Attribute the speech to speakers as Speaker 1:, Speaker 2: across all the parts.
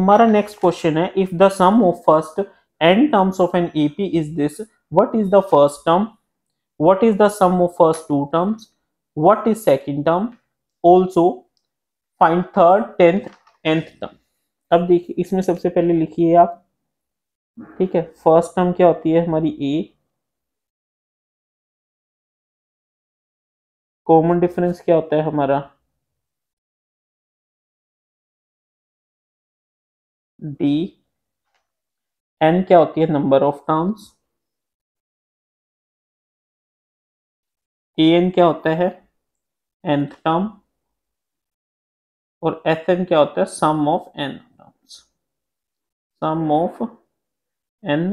Speaker 1: हमारा next question है if the sum of first n terms of an AP is this what is the first term what is the sum of first two terms what is second term also find third tenth nth term अब देखिए इसमें सबसे पहले लिखिए आप ठीक है first term क्या होती है हमारी ए कॉमन डिफरेंस क्या होता है हमारा डी एन क्या होती है number of terms a n क्या होता है nth टर्म और एथ एन क्या होता है sum of n terms sum of n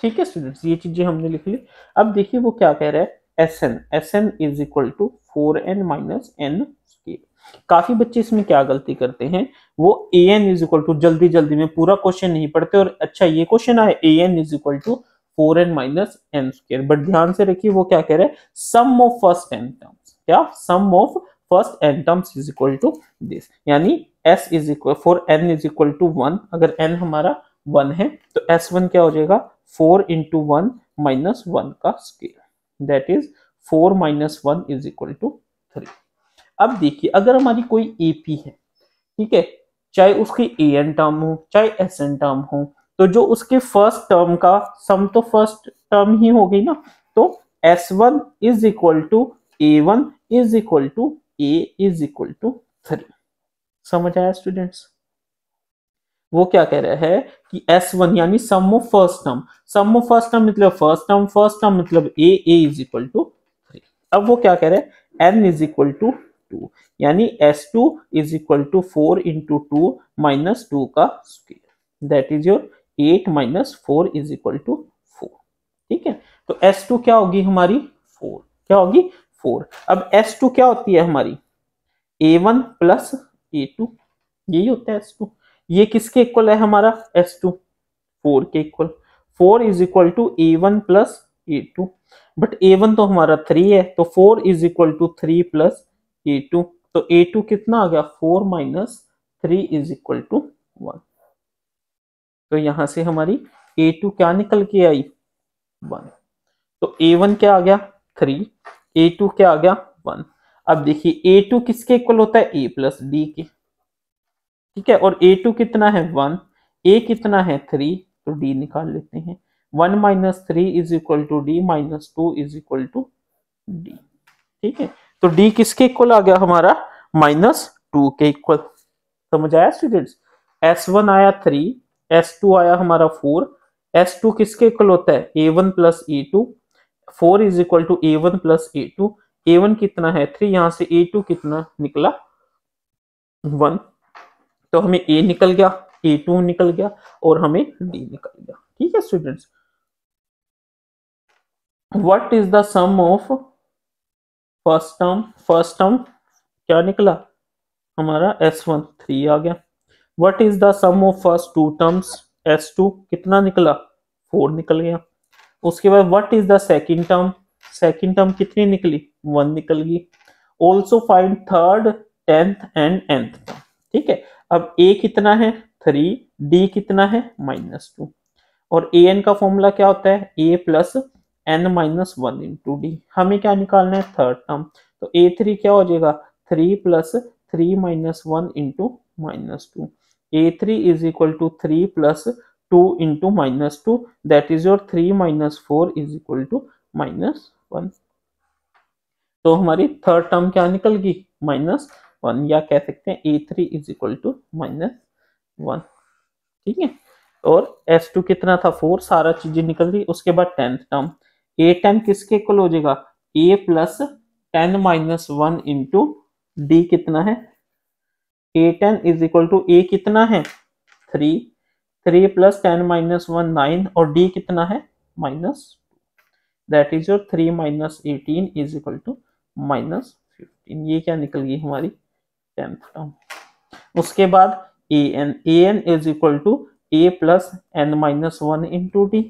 Speaker 1: ठीक है स्टूडेंट्स ये चीजें हमने लिख ली अब देखिए वो क्या कह रहा है S n S n is equal to four n minus n square काफी बच्चे इसमें क्या गलती करते हैं वो a n is equal to जल्दी जल्दी में पूरा क्वेश्चन नहीं पढ़ते और अच्छा ये क्वेश्चन आया a n is equal to four n minus n square but ध्यान से रखिए वो क्या कह रहे हैं sum of first n terms क्या sum of first n terms is equal to this यानी S is equal four n is equal to one अगर एन हमारा वन है तो एस वन क्या हो जाएगा four into one minus one का square that is four minus one is equal to three अब देखिए अगर हमारी कोई एपी है ठीक है चाहे उसकी ए एन टर्म हो चाहे एस एन टर्म हो तो जो उसके फर्स्ट टर्म का सम तो फर्स्ट टर्म ही हो गई ना तो S one is equal to a one is equal to a is equal to three समझ आया स्टूडेंट्स वो क्या कह रहा है कि एस वन यानी sum of first term sum of first term मतलब फर्स्ट टर्म फर्स्ट टर्म मतलब a a is equal to three अब वो क्या कह रहे हैं n is equal to two यानी S two is equal to four into two minus two का square that is your eight minus four is equal to four ठीक है तो एस टू क्या होगी हमारी फोर क्या होगी फोर अब एस टू क्या होती है हमारी a one plus a two यही होता है एस टू ये किसके इक्वल है हमारा एस टू फोर के equal four is equal to a one plus a two but a one तो हमारा थ्री है तो four is equal to three plus a two तो ए टू कितना आ गया four minus three is equal to one तो यहां से हमारी ए टू क्या निकल के आई वन तो ए वन क्या आ गया थ्री ए टू क्या आ गया वन अब देखिए ए टू किसके इक्वल होता है ए प्लस डी के ठीक है और ए टू कितना है वन ए कितना है थ्री तो डी निकाल लेते हैं one minus three is equal to d minus two is equal to d ठीक है तो डी किसके इक्वल आ गया हमारा माइनस टू के इक्वल समझ आया स्टूडेंट्स एस वन आया थ्री एस टू आया हमारा फोर एस टू किसके इक्वल होता है a one plus a two four is equal to a one plus a two a one कितना है थ्री यहां से ए टू कितना निकला वन तो हमें ए निकल गया ए टू निकल गया और हमें डी निकल गया ठीक है students what is the sum of first term first term क्या निकला हमारा एस वन थ्री आ गया what is the sum of first two terms S two कितना निकला फोर निकल गया उसके बाद what is the second term second term कितनी निकली वन निकल गई also find third tenth and nth term ठीक है अब ए कितना है थ्री डी कितना है माइनस टू और ए एन का फॉर्मूला क्या होता है a plus n minus one into d हमें क्या निकालना है थर्ड टर्म तो ए थ्री क्या हो जाएगा three plus three minus one into minus two a three is equal to three plus two into minus two that is your three minus four is equal to minus one तो हमारी third term क्या निकल गई minus one या कह सकते हैं a three is equal to minus one ठीक है और एस टू कितना था फोर सारा चीजें निकल रही उसके बाद टेंथ टर्म ए टेन किसके इक्वल हो जाएगा a plus ten minus one into d कितना है a ten is equal to a कितना है three three plus ten minus one nine और डी कितना है minus that is your three minus eighteen is equal to minus fifteen ये क्या निकल गई हमारी टेंथ टर्म उसके बाद a n a n is equal to a plus n minus one into d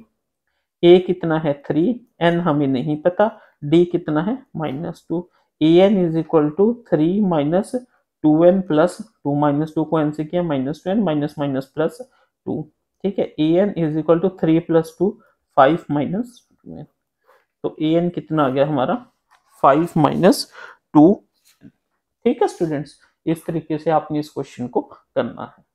Speaker 1: a कितना है थ्री एन हमें नहीं पता डी कितना है minus two a n is equal to three minus two n plus two minus two को n से किया minus two n minus minus plus two ठीक है a n is equal to three plus two five minus two n तो a N कितना आ गया हमारा फाइव माइनस टू ठीक है स्टूडेंट्स इस तरीके से आपने इस क्वेश्चन को करना है